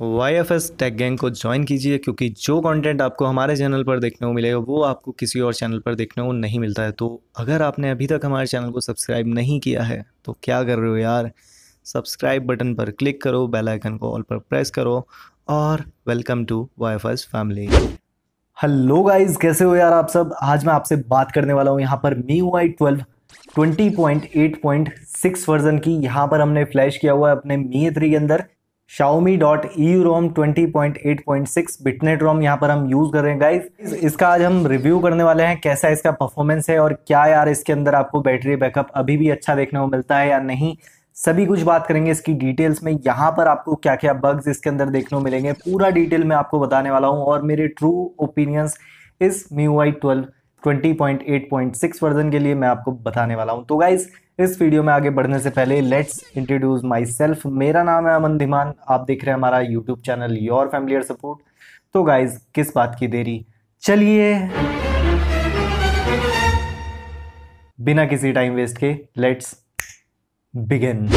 Y F S tech gang को join कीजिए क्योंकि जो कंटेंट आपको हमारे चैनल पर देखने को मिलेगा वो आपको किसी और चैनल पर देखने को नहीं मिलता है तो अगर आपने अभी तक हमारे चैनल को सब्सक्राइब नहीं किया है तो क्या कर रहे हो यार सब्सक्राइब बटन पर क्लिक करो बेल आइकन को ऑल पर प्रेस करो और welcome to Y F S family hello guys कैसे हो यार आप सब आज मैं आपसे बात करने वाला हूँ यहाँ पर MIUI twelve twenty point eight point six version की यहाँ पर हमने फ्लैश किया हुआ है अपने मी ए थ्री के अंदर Xiaomi dot E ROM twenty point eight point six बिटनेट रोम यहाँ पर हम यूज़ कर रहे हैं गाइज इसका आज हम रिव्यू करने वाले हैं कैसा इसका परफॉर्मेंस है और क्या यार इसके अंदर आपको बैटरी बैकअप अभी भी अच्छा देखने को मिलता है या नहीं सभी कुछ बात करेंगे इसकी डिटेल्स में यहाँ पर आपको क्या क्या बग्स इसके अंदर देखने को मिलेंगे पूरा डिटेल मैं आपको बताने वाला हूँ और मेरे ट्रू ओपिनियंस इस MIUI twelve twenty point eight point six version के लिए मैं आपको बताने वाला हूँ तो गाइज़ इस वीडियो में आगे बढ़ने से पहले लेट्स इंट्रोड्यूस माई सेल्फ मेरा नाम है अमन धीमान आप देख रहे हैं हमारा YouTube channel your family support तो गाइज किस बात की देरी चलिए बिना किसी टाइम वेस्ट के लेट्स बिगिन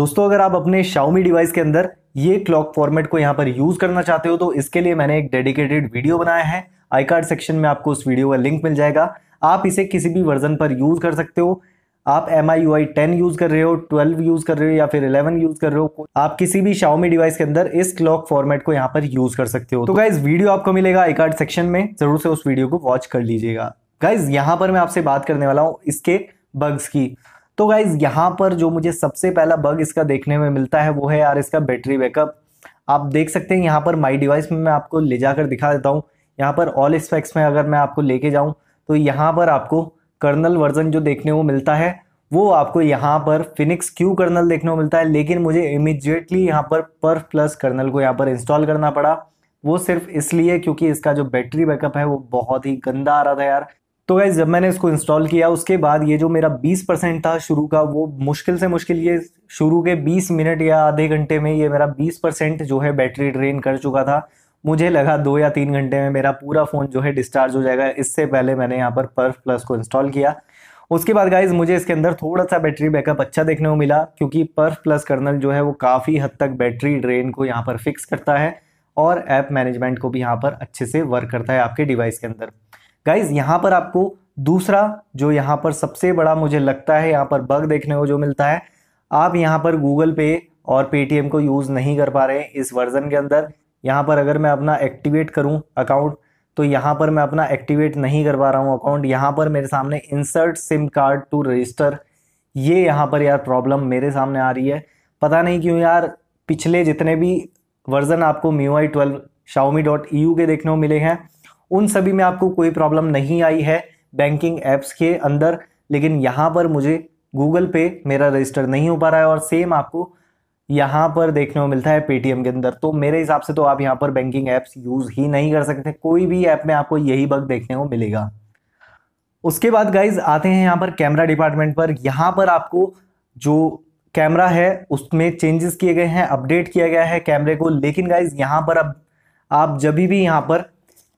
दोस्तों अगर आप अपने शाओमी डिवाइस के अंदर ये क्लॉक फॉर्मेट को यहाँ पर यूज़ करना चाहते हो तो इसके लिए मैंने एक डेडिकेटेड वीडियो बनाया है आई कार्ड सेक्शन में आपको उस वीडियो का लिंक मिल जाएगा आप इसे किसी भी वर्जन पर यूज़ कर सकते हो आप M I U I ten use कर रहे हो ट्वेल्व यूज़ कर रहे हो या फिर इलेवन यूज़ कर रहे हो आप किसी भी शाओमी डिवाइस के अंदर इस क्लॉक फॉर्मेट को यहाँ पर यूज़ कर सकते हो तो गाइज वीडियो आपको मिलेगा आई कार्ड सेक्शन में ज़रूर से उस वीडियो को वॉच कर लीजिएगा गाइज यहाँ पर मैं आपसे बात करने वाला हूँ इसके बग्स की तो गाइज यहाँ पर जो मुझे सबसे पहला बग इसका देखने में मिलता है वो है यार इसका बैटरी बैकअप आप देख सकते हैं यहाँ पर माई डिवाइस में मैं आपको ले जाकर दिखा देता हूँ यहाँ पर ऑल स्पेक्स में अगर मैं आपको लेके जाऊँ तो यहाँ पर आपको कर्नल वर्जन जो देखने को मिलता है वो आपको यहाँ पर फिनिक्स क्यू कर्नल देखने को मिलता है लेकिन मुझे इमिजिएटली यहाँ पर पर प्लस कर्नल को यहाँ पर इंस्टॉल करना पड़ा वो सिर्फ इसलिए क्योंकि इसका जो बैटरी बैकअप है वो बहुत ही गंदा आ रहा था यार तो गाइज जब मैंने इसको इंस्टॉल किया उसके बाद ये जो मेरा 20 परसेंट था शुरू का वो मुश्किल से मुश्किल ये शुरू के 20 मिनट या आधे घंटे में ये मेरा 20 परसेंट जो है बैटरी ड्रेन कर चुका था मुझे लगा दो या तीन घंटे में मेरा पूरा फ़ोन जो है डिस्चार्ज हो जाएगा इससे पहले मैंने यहाँ पर पर्फ प्लस को इंस्टॉल किया उसके बाद गाइज मुझे इसके अंदर थोड़ा सा बैटरी बैकअप अच्छा देखने को मिला क्योंकि पर्फ प्लस कर्नल जो है वो काफ़ी हद तक बैटरी ड्रेन को यहाँ पर फिक्स करता है और ऐप मैनेजमेंट को भी यहाँ पर अच्छे से वर्क करता है आपके डिवाइस के अंदर गाइज यहाँ पर आपको दूसरा जो यहाँ पर सबसे बड़ा मुझे लगता है यहाँ पर बग देखने को जो मिलता है आप यहाँ पर गूगल पे और पेटीएम को यूज़ नहीं कर पा रहे हैं इस वर्ज़न के अंदर यहाँ पर अगर मैं अपना एक्टिवेट करूँ अकाउंट तो यहाँ पर मैं अपना एक्टिवेट नहीं कर पा रहा हूँ अकाउंट यहाँ पर मेरे सामने insert SIM card to register ये यहाँ पर यार प्रॉब्लम मेरे सामने आ रही है पता नहीं क्यों यार पिछले जितने भी वर्ज़न आपको MIUI twelve Xiaomi dot E U के देखने को मिले हैं उन सभी में आपको कोई प्रॉब्लम नहीं आई है बैंकिंग ऐप्स के अंदर लेकिन यहाँ पर मुझे गूगल पे मेरा रजिस्टर नहीं हो पा रहा है और सेम आपको यहाँ पर देखने को मिलता है पेटीएम के अंदर तो मेरे हिसाब से तो आप यहाँ पर बैंकिंग ऐप्स यूज़ ही नहीं कर सकते कोई भी ऐप में आपको यही बग देखने को मिलेगा उसके बाद गाइज आते हैं यहाँ पर कैमरा डिपार्टमेंट पर यहाँ पर आपको जो कैमरा है उसमें चेंजेस किए गए हैं अपडेट किया गया है कैमरे को लेकिन गाइज यहाँ पर अब आप जब भी यहाँ पर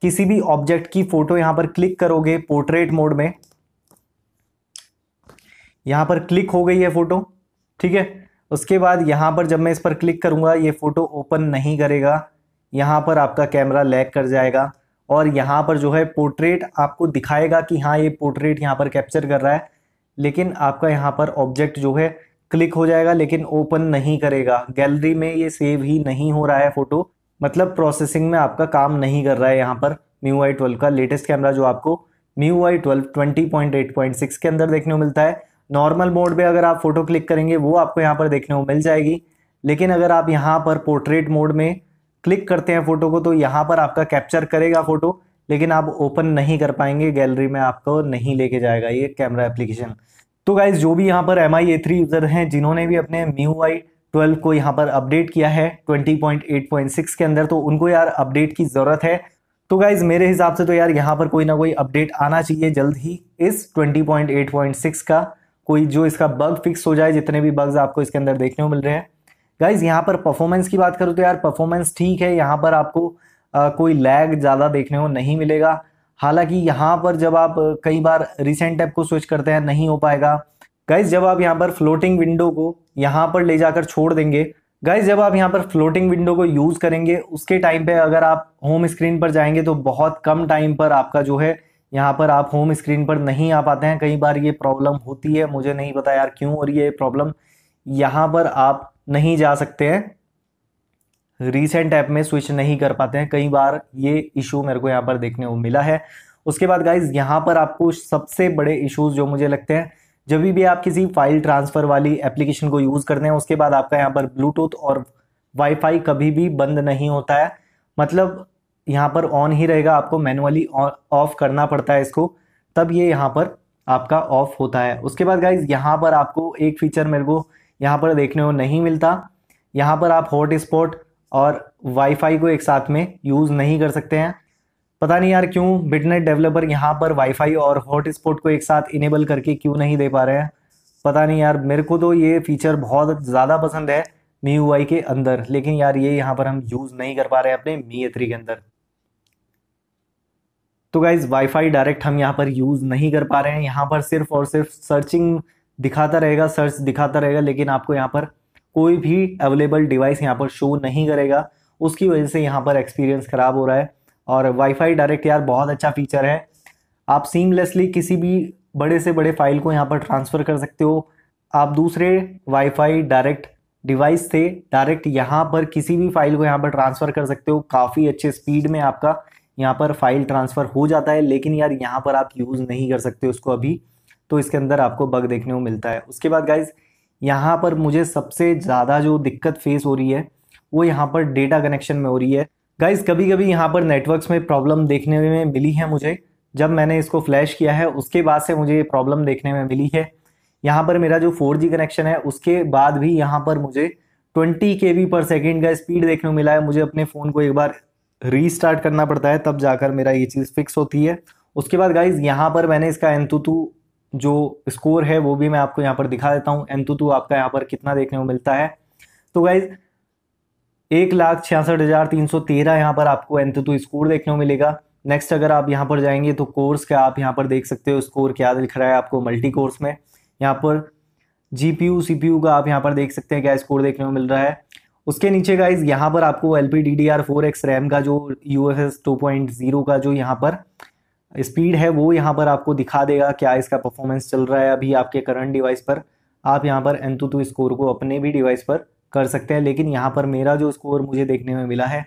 किसी भी ऑब्जेक्ट की फोटो यहां पर क्लिक करोगे पोर्ट्रेट मोड में यहां पर क्लिक हो गई है फोटो ठीक है उसके बाद यहाँ पर जब मैं इस पर क्लिक करूंगा ये फ़ोटो ओपन नहीं करेगा यहां पर आपका कैमरा लैग कर जाएगा और यहां पर जो है पोर्ट्रेट आपको दिखाएगा कि हाँ ये पोर्ट्रेट यहाँ पर कैप्चर कर रहा है लेकिन आपका यहाँ पर ऑब्जेक्ट जो है क्लिक हो जाएगा लेकिन ओपन नहीं करेगा गैलरी में ये सेव ही नहीं हो रहा है फ़ोटो मतलब प्रोसेसिंग में आपका काम नहीं कर रहा है यहाँ पर म्यू आई ट्वेल्व का लेटेस्ट कैमरा जो आपको MIUI twelve twenty point eight point six के अंदर देखने को मिलता है नॉर्मल मोड पे अगर आप फोटो क्लिक करेंगे वो आपको यहाँ पर देखने को मिल जाएगी लेकिन अगर आप यहाँ पर पोर्ट्रेट मोड में क्लिक करते हैं फ़ोटो को तो यहाँ पर आपका कैप्चर करेगा फ़ोटो लेकिन आप ओपन नहीं कर पाएंगे गैलरी में आपको नहीं लेके जाएगा ये कैमरा एप्लीकेशन तो गाइज जो भी यहाँ पर M I A three user हैं जिन्होंने भी अपने म्यू आई ट्वेल्व को यहाँ पर अपडेट किया है twenty point eight point six के अंदर तो उनको यार अपडेट की ज़रूरत है तो गाइज मेरे हिसाब से तो यार यहाँ पर कोई ना कोई अपडेट आना चाहिए जल्द ही इस twenty point eight point six का कोई जो इसका बग फिक्स हो जाए जितने भी बग्स आपको इसके अंदर देखने को मिल रहे हैं गाइज यहाँ पर परफॉर्मेंस की बात करूँ तो यार परफॉर्मेंस ठीक है यहाँ पर आपको आ, कोई लैग ज़्यादा देखने को नहीं मिलेगा हालांकि यहाँ पर जब आप कई बार रिसेंट ऐप को स्विच करते हैं नहीं हो पाएगा गाइज जब आप यहाँ पर फ्लोटिंग विंडो को यहाँ पर ले जाकर छोड़ देंगे गाइज जब आप यहाँ पर फ्लोटिंग विंडो को यूज़ करेंगे उसके टाइम पे अगर आप होम स्क्रीन पर जाएंगे तो बहुत कम टाइम पर आपका जो है यहाँ पर आप होम स्क्रीन पर नहीं आ पाते हैं कई बार ये प्रॉब्लम होती है मुझे नहीं पता यार क्यों और ये प्रॉब्लम यहाँ पर आप नहीं जा सकते हैं रिसेंट ऐप में स्विच नहीं कर पाते हैं कई बार ये इशू मेरे को यहाँ पर देखने को मिला है उसके बाद गाइज यहाँ पर आपको सबसे बड़े इशूज़ जो मुझे लगते हैं जब भी आप किसी फाइल ट्रांसफ़र वाली एप्लीकेशन को यूज़ करते हैं उसके बाद आपका यहाँ पर ब्लूटूथ और वाईफाई कभी भी बंद नहीं होता है मतलब यहाँ पर ऑन ही रहेगा आपको मैनुअली ऑफ करना पड़ता है इसको तब ये यहाँ पर आपका ऑफ होता है उसके बाद गाइज यहाँ पर आपको एक फीचर मेरे को यहाँ पर देखने को नहीं मिलता यहाँ पर आप हॉट स्पॉट और वाईफाई को एक साथ में यूज़ नहीं कर सकते हैं पता नहीं यार क्यों बिटनेट डेवलपर यहाँ पर वाईफाई और हॉटस्पॉट को एक साथ इनेबल करके क्यों नहीं दे पा रहे हैं पता नहीं यार मेरे को तो ये फीचर बहुत ज़्यादा पसंद है मी यू के अंदर लेकिन यार ये यहाँ पर हम यूज़ नहीं कर पा रहे हैं अपने मी ए के अंदर तो गाइज़ वाईफाई डायरेक्ट हम यहाँ पर यूज़ नहीं कर पा रहे हैं यहाँ पर सिर्फ और सिर्फ सर्चिंग दिखाता रहेगा सर्च दिखाता रहेगा लेकिन आपको यहाँ पर कोई भी अवेलेबल डिवाइस यहाँ पर शो नहीं करेगा उसकी वजह से यहाँ पर एक्सपीरियंस ख़राब हो रहा है और वाईफाई डायरेक्ट यार बहुत अच्छा फीचर है आप सीमलेसली किसी भी बड़े से बड़े फाइल को यहाँ पर ट्रांसफ़र कर सकते हो आप दूसरे वाईफाई डायरेक्ट डिवाइस से डायरेक्ट यहाँ पर किसी भी फाइल को यहाँ पर ट्रांसफ़र कर सकते हो काफ़ी अच्छे स्पीड में आपका यहाँ पर फाइल ट्रांसफ़र हो जाता है लेकिन यार यहाँ पर आप यूज़ नहीं कर सकते उसको अभी तो इसके अंदर आपको बग देखने को मिलता है उसके बाद गाइज यहाँ पर मुझे सबसे ज़्यादा जो दिक्कत फेस हो रही है वो यहाँ पर डेटा कनेक्शन में हो रही है गाइज कभी कभी यहाँ पर नेटवर्क्स में प्रॉब्लम देखने में मिली है मुझे जब मैंने इसको फ्लैश किया है उसके बाद से मुझे ये प्रॉब्लम देखने में मिली है यहाँ पर मेरा जो 4G कनेक्शन है उसके बाद भी यहाँ पर मुझे 20 के बी पर सेकेंड का स्पीड देखने को मिला है मुझे अपने फ़ोन को एक बार रीस्टार्ट करना पड़ता है तब जाकर मेरा ये चीज़ फिक्स होती है उसके बाद गाइज यहाँ पर मैंने इसका एंतुतु जो स्कोर है वो भी मैं आपको यहाँ पर दिखा देता हूँ एंतुतु आपका यहाँ पर कितना देखने को मिलता है तो गाइज़ एक लाख छियासठ हज़ार तीन सौ तेरह यहाँ पर आपको एंत तो स्कोर देखने को मिलेगा नेक्स्ट अगर आप यहाँ पर जाएंगे तो कोर्स का आप यहाँ पर देख सकते हो स्कोर क्या लिख रहा है आपको मल्टी कोर्स में यहाँ पर G P C P U का आप यहाँ पर देख सकते हैं क्या स्कोर देखने को मिल रहा है उसके नीचे गाइज यहाँ पर आपको L P D D R four X RAM का जो U F S two point zero का जो यहाँ पर स्पीड है वो यहाँ पर आपको दिखा देगा क्या इसका परफॉर्मेंस चल रहा है अभी आपके करंट डिवाइस पर आप यहाँ पर एंतुतु तो स्कोर को अपने भी डिवाइस पर कर सकते हैं लेकिन यहाँ पर मेरा जो स्कोर मुझे देखने में मिला है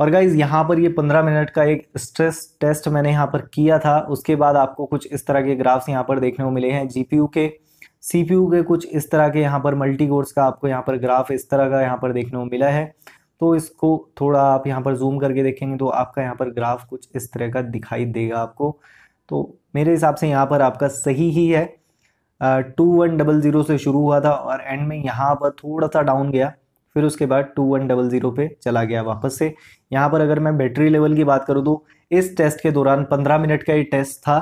और गाइज यहाँ पर ये पंद्रह मिनट का एक स्ट्रेस टेस्ट मैंने यहाँ पर किया था उसके बाद आपको कुछ इस तरह के ग्राफ्स यहाँ पर देखने को मिले हैं जी के सी के कुछ इस तरह के यहाँ पर मल्टी कोर्स का आपको यहाँ पर ग्राफ इस तरह का यहाँ पर देखने को मिला है तो इसको थोड़ा आप यहाँ पर जूम करके देखेंगे तो आपका यहाँ पर ग्राफ कुछ इस तरह का दिखाई देगा आपको तो मेरे हिसाब से यहाँ पर आपका सही ही है टू वन डबल ज़ीरो से शुरू हुआ था और एंड में यहाँ पर थोड़ा सा डाउन गया फिर उसके बाद टू वन डबल ज़ीरो पे चला गया वापस से यहाँ पर अगर मैं बैटरी लेवल की बात करूँ तो इस टेस्ट के दौरान पंद्रह मिनट का ये टेस्ट था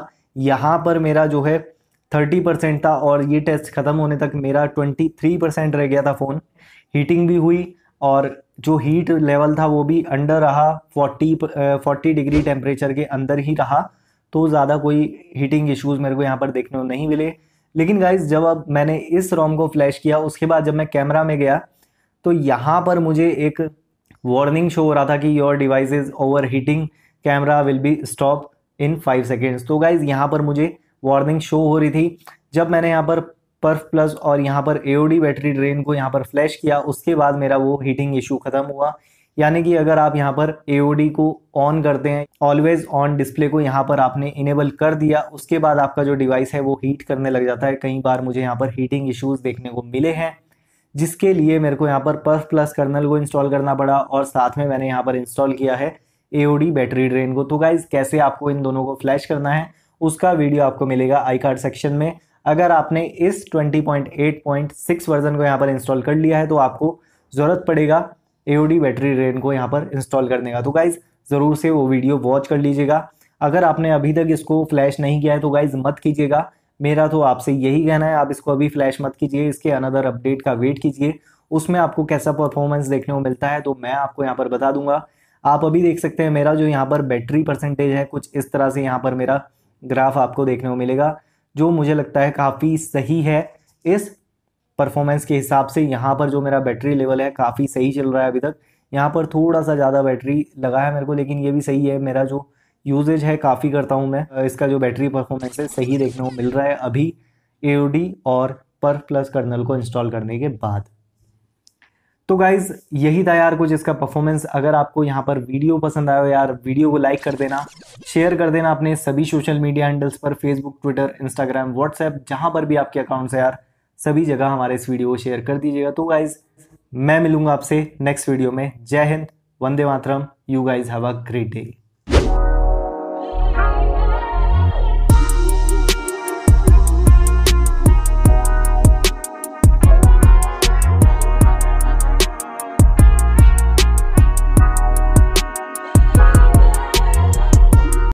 यहाँ पर मेरा जो है थर्टी परसेंट था और ये टेस्ट ख़त्म होने तक मेरा ट्वेंटी थ्री परसेंट रह गया था फ़ोन हीटिंग भी हुई और जो हीट लेवल था वो भी अंडर रहा फोर्टी फोर्टी डिग्री टेम्परेचर के अंदर ही रहा तो ज़्यादा कोई हीटिंग इश्यूज़ मेरे को यहाँ पर देखने को नहीं मिले लेकिन गाइज जब अब मैंने इस रोम को फ्लैश किया उसके बाद जब मैं कैमरा में गया तो यहाँ पर मुझे एक वार्निंग शो हो रहा था कि your device is over heating camera will be stop in five seconds तो गाइज यहाँ पर मुझे वार्निंग शो हो रही थी जब मैंने यहाँ पर पर्फ प्लस और यहाँ पर एओडी बैटरी ड्रेन को यहाँ पर फ्लैश किया उसके बाद मेरा वो हीटिंग इशू ख़त्म हुआ यानी कि अगर आप यहाँ पर ए को ऑन करते हैं ऑलवेज ऑन डिस्प्ले को यहाँ पर आपने इनेबल कर दिया उसके बाद आपका जो डिवाइस है वो हीट करने लग जाता है कई बार मुझे यहाँ पर हीटिंग इश्यूज़ देखने को मिले हैं जिसके लिए मेरे को यहाँ पर पर्फ प्लस कर्नल को इंस्टॉल करना पड़ा और साथ में मैंने यहाँ पर इंस्टॉल किया है ए बैटरी ड्रेन को तो गाइज कैसे आपको इन दोनों को फ्लैश करना है उसका वीडियो आपको मिलेगा आई कार्ड सेक्शन में अगर आपने इस 20.8.6 वर्जन को यहाँ पर इंस्टॉल कर लिया है तो आपको ज़रूरत पड़ेगा एओडी बैटरी ड्रेन को यहाँ पर इंस्टॉल करने का तो गाइज़ ज़रूर से वो वीडियो वॉच कर लीजिएगा अगर आपने अभी तक इसको फ्लैश नहीं किया है तो गाइज़ मत कीजिएगा मेरा तो आपसे यही कहना है आप इसको अभी फ्लैश मत कीजिए इसके अनदर अपडेट का वेट कीजिए उसमें आपको कैसा परफॉर्मेंस देखने को मिलता है तो मैं आपको यहाँ पर बता दूंगा आप अभी देख सकते हैं मेरा जो यहाँ पर बैटरी परसेंटेज है कुछ इस तरह से यहाँ पर मेरा ग्राफ आपको देखने को मिलेगा जो मुझे लगता है काफ़ी सही है इस परफॉर्मेंस के हिसाब से यहाँ पर जो मेरा बैटरी लेवल है काफ़ी सही चल रहा है अभी तक यहाँ पर थोड़ा सा ज़्यादा बैटरी लगा है मेरे को लेकिन ये भी सही है मेरा जो यूजेज है काफ़ी करता हूँ मैं इसका जो बैटरी परफॉर्मेंस है सही देखने को मिल रहा है अभी ए और पर प्लस कर्नल को इंस्टॉल करने के बाद तो गाइज़ यही था यार कुछ इसका परफॉर्मेंस अगर आपको यहाँ पर वीडियो पसंद आया हो यार वीडियो को लाइक कर देना शेयर कर देना अपने सभी सोशल मीडिया हैंडल्स पर फेसबुक ट्विटर इंस्टाग्राम व्हाट्सएप जहाँ पर भी आपके अकाउंट्स है यार सभी जगह हमारे इस वीडियो को शेयर कर दीजिएगा तो गाइज़ मैं मिलूंगा आपसे नेक्स्ट वीडियो में जय हिंद वंदे मातरम you guys have a great day